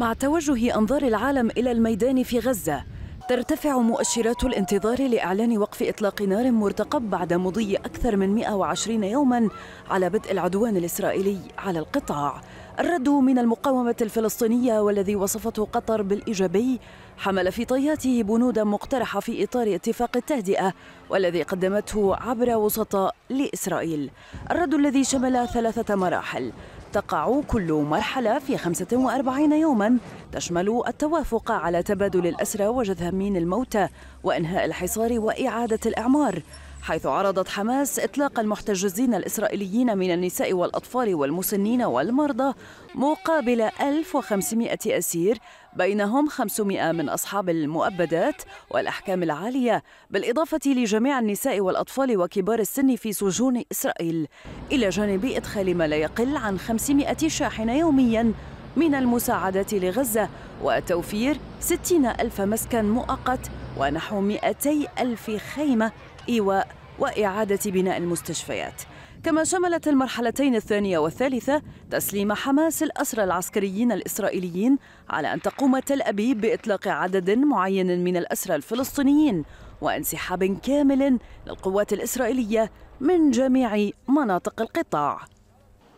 مع توجه أنظار العالم إلى الميدان في غزة ترتفع مؤشرات الانتظار لإعلان وقف إطلاق نار مرتقب بعد مضي أكثر من 120 يوماً على بدء العدوان الإسرائيلي على القطاع الرد من المقاومة الفلسطينية والذي وصفته قطر بالإيجابي حمل في طياته بنودا مقترحة في إطار اتفاق التهدئة والذي قدمته عبر وسطاء لإسرائيل الرد الذي شمل ثلاثة مراحل تقع كل مرحلة في 45 يوما تشمل التوافق على تبادل الأسرى وجذهمين الموتى وإنهاء الحصار وإعادة الإعمار حيث عرضت حماس إطلاق المحتجزين الإسرائيليين من النساء والأطفال والمسنين والمرضى مقابل 1500 أسير بينهم 500 من أصحاب المؤبدات والأحكام العالية بالإضافة لجميع النساء والأطفال وكبار السن في سجون إسرائيل إلى جانب إدخال ما لا يقل عن 500 شاحنة يومياً من المساعدات لغزة وتوفير 60 ألف مسكن مؤقت ونحو 200 ألف خيمة إيواء وإعادة بناء المستشفيات كما شملت المرحلتين الثانية والثالثة تسليم حماس الأسرى العسكريين الإسرائيليين على أن تقوم تل أبيب بإطلاق عدد معين من الأسرى الفلسطينيين وانسحاب كامل للقوات الإسرائيلية من جميع مناطق القطاع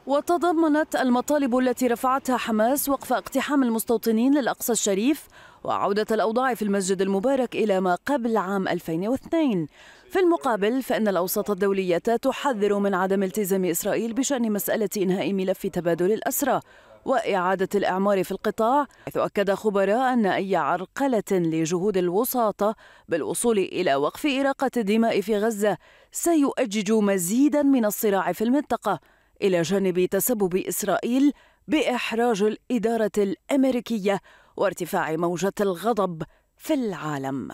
وتضمنت المطالب التي رفعتها حماس وقف اقتحام المستوطنين للأقصى الشريف وعودة الأوضاع في المسجد المبارك إلى ما قبل عام 2002 في المقابل فإن الأوساط الدولية تحذر من عدم التزام إسرائيل بشأن مسألة إنهاء ملف تبادل الأسرى وإعادة الإعمار في القطاع حيث أكد خبراء أن أي عرقلة لجهود الوساطة بالوصول إلى وقف إراقة الدماء في غزة سيؤجج مزيدا من الصراع في المنطقة إلى جانب تسبب إسرائيل بإحراج الإدارة الأمريكية وارتفاع موجة الغضب في العالم